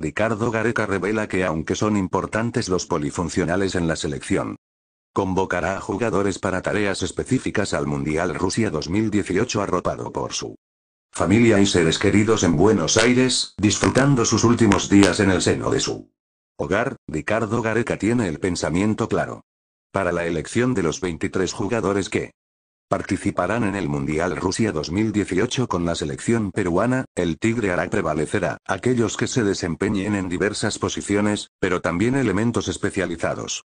Ricardo Gareca revela que aunque son importantes los polifuncionales en la selección, convocará a jugadores para tareas específicas al Mundial Rusia 2018 arropado por su familia y seres queridos en Buenos Aires, disfrutando sus últimos días en el seno de su hogar, Ricardo Gareca tiene el pensamiento claro. Para la elección de los 23 jugadores que Participarán en el Mundial Rusia 2018 con la selección peruana, el Tigre hará prevalecerá, aquellos que se desempeñen en diversas posiciones, pero también elementos especializados.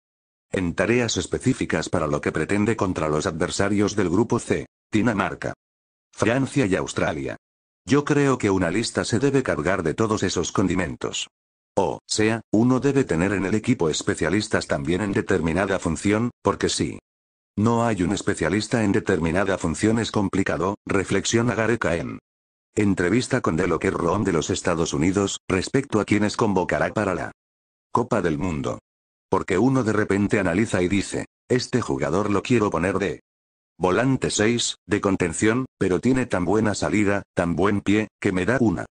En tareas específicas para lo que pretende contra los adversarios del Grupo C, Dinamarca, Francia y Australia. Yo creo que una lista se debe cargar de todos esos condimentos. O sea, uno debe tener en el equipo especialistas también en determinada función, porque sí no hay un especialista en determinada función es complicado, reflexiona Gareca en entrevista con The Locker de los Estados Unidos, respecto a quienes convocará para la Copa del Mundo. Porque uno de repente analiza y dice, este jugador lo quiero poner de volante 6, de contención, pero tiene tan buena salida, tan buen pie, que me da una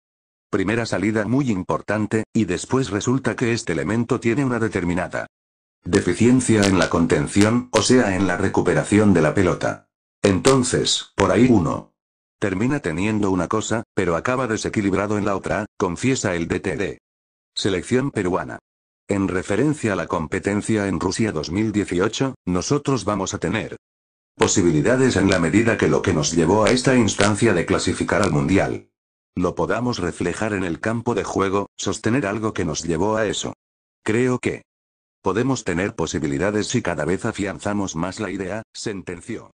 primera salida muy importante, y después resulta que este elemento tiene una determinada Deficiencia en la contención, o sea en la recuperación de la pelota. Entonces, por ahí uno. Termina teniendo una cosa, pero acaba desequilibrado en la otra, confiesa el DTD. Selección peruana. En referencia a la competencia en Rusia 2018, nosotros vamos a tener posibilidades en la medida que lo que nos llevó a esta instancia de clasificar al Mundial. Lo podamos reflejar en el campo de juego, sostener algo que nos llevó a eso. Creo que podemos tener posibilidades si cada vez afianzamos más la idea, sentenció.